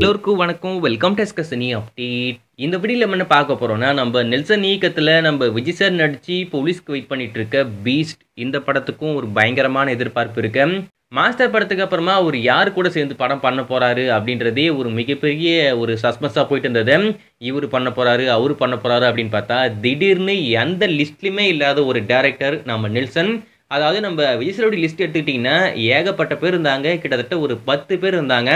எல்லோருக்கும் வணக்கம் welcome to எஸ்கசனி update இந்த வீடியோவில் நம்ம என்ன பார்க்க போகிறோம்னா நம்ம நெல்சன் இயக்கத்தில் நம்ம விஜய் சார் நடித்து போலீஸ்க்கு வெயிட் பண்ணிட்டு இருக்க பீஸ்ட் இந்த படத்துக்கும் ஒரு பயங்கரமான எதிர்பார்ப்பு இருக்கு மாஸ்டர் படத்துக்கு அப்புறமா அவர் யார் கூட சேர்ந்து படம் பண்ண போகிறாரு அப்படின்றதே ஒரு மிகப்பெரிய ஒரு சஸ்பென்ஸாக போயிட்டு இருந்தது இவர் பண்ண போகிறாரு அவர் பண்ண போகிறாரு அப்படின்னு பார்த்தா திடீர்னு எந்த லிஸ்ட்லையுமே இல்லாத ஒரு டேரக்டர் நம்ம நெல்சன் அதாவது நம்ம விஜய் லிஸ்ட் எடுத்துக்கிட்டிங்கன்னா ஏகப்பட்ட பேர் இருந்தாங்க கிட்டத்தட்ட ஒரு பத்து பேர் இருந்தாங்க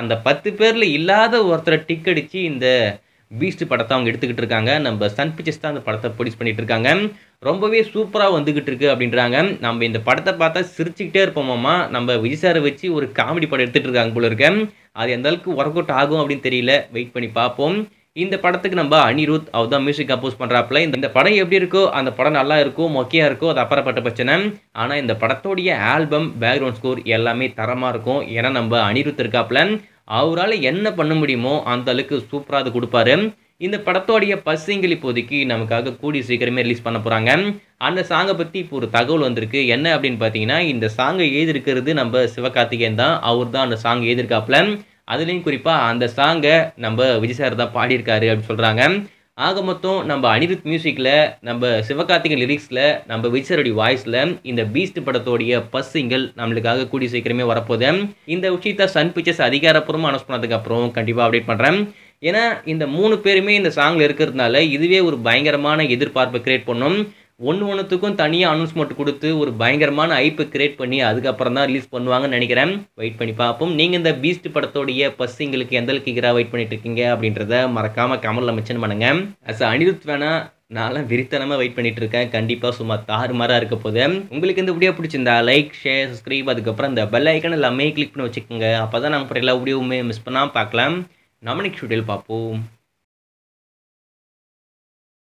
அந்த பத்து பேரில் இல்லாத ஒருத்தரை டிக் அடித்து இந்த பீஸ்ட் படத்தை அவங்க எடுத்துக்கிட்டு இருக்காங்க நம்ம சன் பிக்சர்ஸ் தான் அந்த படத்தை ப்ரொடியூஸ் பண்ணிகிட்டு இருக்காங்க ரொம்பவே சூப்பராக வந்துக்கிட்டு இருக்கு அப்படின்றாங்க நம்ம இந்த படத்தை பார்த்தா சிரிச்சுக்கிட்டே இருப்போமாம்மா நம்ம விஜய் சாரை வச்சு ஒரு காமெடி படம் எடுத்துகிட்டு இருக்காங்க போல இருக்கேன் அது எந்த அளவுக்கு ஒர்க் அவுட் ஆகும் அப்படின்னு தெரியல வெயிட் பண்ணி பார்ப்போம் இந்த படத்துக்கு நம்ம அனிருத் அவர் தான் மியூசிக் கம்போஸ் பண்ணுறாப்புல இந்த படம் எப்படி இருக்கோ அந்த படம் நல்லா இருக்கோ மொக்கையாக இருக்கோ அது அப்புறப்பட்ட பிரச்சனை ஆனால் இந்த படத்தோடைய ஆல்பம் பேக்ரவுண்ட் ஸ்கோர் எல்லாமே தரமாக இருக்கும் ஏன்னா நம்ம அனிருத் இருக்காப்புல அவரால் என்ன பண்ண முடியுமோ அந்த அளவுக்கு சூப்பராக அது கொடுப்பாரு இந்த படத்தோடைய பஸ்ஸிங்கில் இப்போதைக்கு நமக்காக கூடி சீக்கிரமே ரிலீஸ் பண்ண போகிறாங்க அந்த சாங்கை பற்றி இப்போ ஒரு தகவல் வந்திருக்கு என்ன அப்படின்னு பார்த்தீங்கன்னா இந்த சாங்கை எழுதியிருக்கிறது நம்ம சிவகார்த்திகேயன் தான் அவர் தான் அந்த சாங் எழுதியிருக்காப்புல அதுலேயும் குறிப்பாக அந்த சாங்கை நம்ம விஜய் சார் தான் பாடியிருக்காரு அப்படின்னு சொல்கிறாங்க ஆக மொத்தம் நம்ம அனிருத் மியூசிக்கில் நம்ம சிவகார்த்திகை லிரிக்ஸில் நம்ம விஜயருடைய வாய்ஸில் இந்த பீஸ்ட் படத்தோடைய பஸ் நம்மளுக்காக கூடி சீக்கிரமே வரப்போகுது இந்த விஷயத்த சன் பிக்சர்ஸ் அதிகாரப்பூர்வமாக அனௌஸ் பண்ணதுக்கப்புறம் கண்டிப்பாக அப்டேட் பண்ணுறேன் ஏன்னா இந்த மூணு பேருமே இந்த சாங்கில் இருக்கிறதுனால இதுவே ஒரு பயங்கரமான எதிர்பார்ப்பை கிரியேட் பண்ணும் ஒன்று ஒன்றுத்துக்கும் தனியாக அனௌன்ஸ்மெண்ட் கொடுத்து ஒரு பயங்கரமான ஐப்பு கிரியேட் பண்ணி அதுக்கப்புறம் தான் ரிலீஸ் பண்ணுவாங்கன்னு நினைக்கிறேன் வெயிட் பண்ணி பார்ப்போம் நீங்கள் இந்த பீஸ்ட் படத்தோடைய பஸ்ஸிங்களுக்கு எந்த அளவுக்கு கிரா வெயிட் பண்ணிட்டு இருக்கீங்க அப்படின்றத மறக்காமல் கமலில் மென்ஷன் பண்ணுங்க அஸ் அனிருத் வேணா நான்லாம் விரித்தனமாக வெயிட் பண்ணிட்டு இருக்கேன் கண்டிப்பாக சும்மா தாறுமாறாக இருக்க போது உங்களுக்கு இந்த வீடியோ பிடிச்சிருந்தா லைக் ஷேர் சப்ஸ்கிரைப் அதுக்கப்புறம் இந்த பெல் ஐக்கன் எல்லாமே கிளிக் பண்ணி வச்சுக்கோங்க அப்போ தான் நாங்கள் எல்லா வீடியோவுமே மிஸ் பண்ணால் பார்க்கலாம் நம்மளுக்கு ஷூடியில் பார்ப்போம்